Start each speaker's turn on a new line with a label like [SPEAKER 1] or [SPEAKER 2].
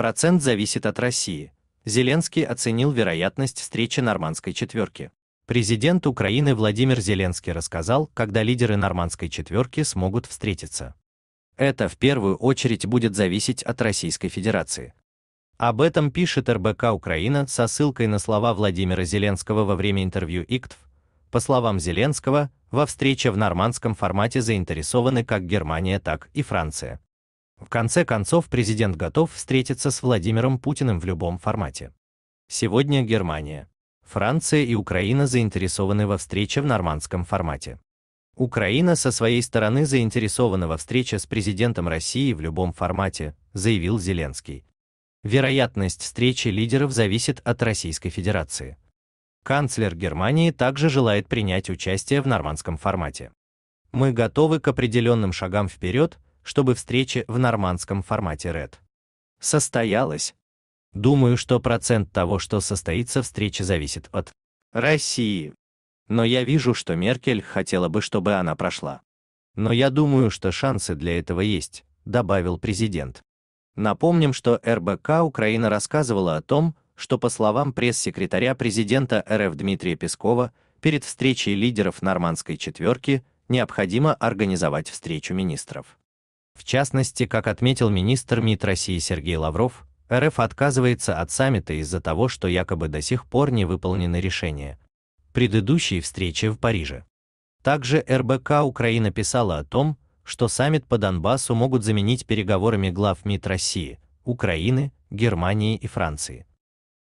[SPEAKER 1] Процент зависит от России. Зеленский оценил вероятность встречи нормандской четверки. Президент Украины Владимир Зеленский рассказал, когда лидеры нормандской четверки смогут встретиться. Это в первую очередь будет зависеть от Российской Федерации. Об этом пишет РБК Украина со ссылкой на слова Владимира Зеленского во время интервью ИКТВ. По словам Зеленского, во встрече в нормандском формате заинтересованы как Германия, так и Франция. В конце концов, президент готов встретиться с Владимиром Путиным в любом формате. Сегодня Германия, Франция и Украина заинтересованы во встрече в нормандском формате. Украина со своей стороны заинтересована во встрече с президентом России в любом формате, заявил Зеленский. Вероятность встречи лидеров зависит от Российской Федерации. Канцлер Германии также желает принять участие в нормандском формате. Мы готовы к определенным шагам вперед, чтобы встреча в нормандском формате Red состоялась. Думаю, что процент того, что состоится встреча, зависит от России. Но я вижу, что Меркель хотела бы, чтобы она прошла. Но я думаю, что шансы для этого есть, добавил президент. Напомним, что РБК Украина рассказывала о том, что по словам пресс-секретаря президента РФ Дмитрия Пескова, перед встречей лидеров нормандской четверки необходимо организовать встречу министров. В частности, как отметил министр МИД России Сергей Лавров, РФ отказывается от саммита из-за того, что якобы до сих пор не выполнены решения предыдущей встречи в Париже. Также РБК Украина писала о том, что саммит по Донбассу могут заменить переговорами глав МИД России, Украины, Германии и Франции.